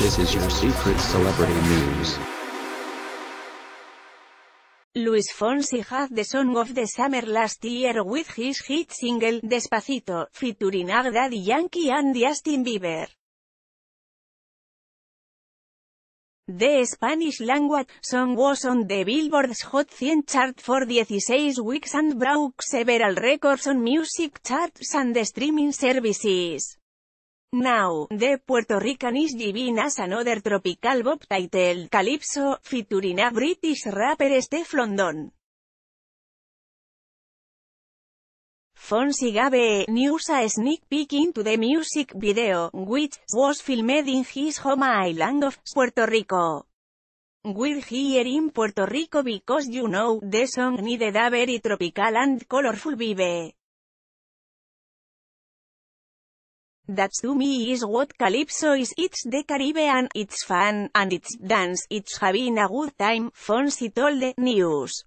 This is your secret celebrity news. Luis Fonsi had the song of the summer last year with his hit single, Despacito, featuring Daddy Yankee and Justin Bieber. The Spanish language song was on the Billboard's Hot 100 chart for 16 weeks and broke several records on music charts and streaming services. Now, de Puerto Rican is giving another tropical bob title, Calypso, featuring a British rapper Steph London. Fonsi Gabe news a sneak peek into the music video, which was filmed in his home island of Puerto Rico. We're here in Puerto Rico because you know, the song needed a very tropical and colorful vibe. That to me is what Calypso is, it's the Caribbean, it's fun, and it's dance, it's having a good time, fancy told the news.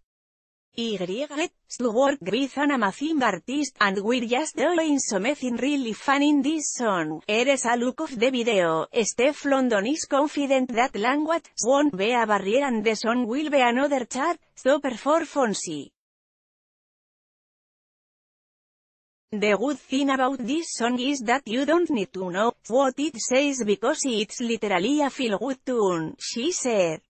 Y to work with an amazing artist, and we're just doing something really fun in this song. Here's a look of the video. Steph London is confident that language won't be a barrier and the song will be another chart, so for Fonzie. The good thing about this song is that you don't need to know what it says because it's literally a feel-good tune, she said.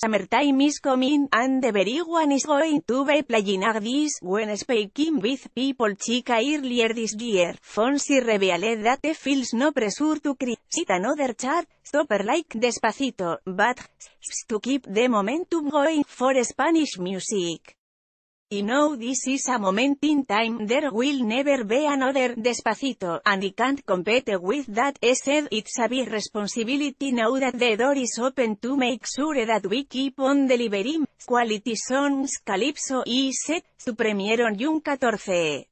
Summertime is coming, and the very one is going to be playing this when speaking with people chica earlier this year. Fonsi revealed that he feels no pressure to create another chart stopper like Despacito, but to keep the momentum going for Spanish music. You know this is a moment in time there will never be another despacito, and I can't compete with that, I said it's a big responsibility now that the door is open to make sure that we keep on delivering, quality songs calypso y set, su premieron un 14.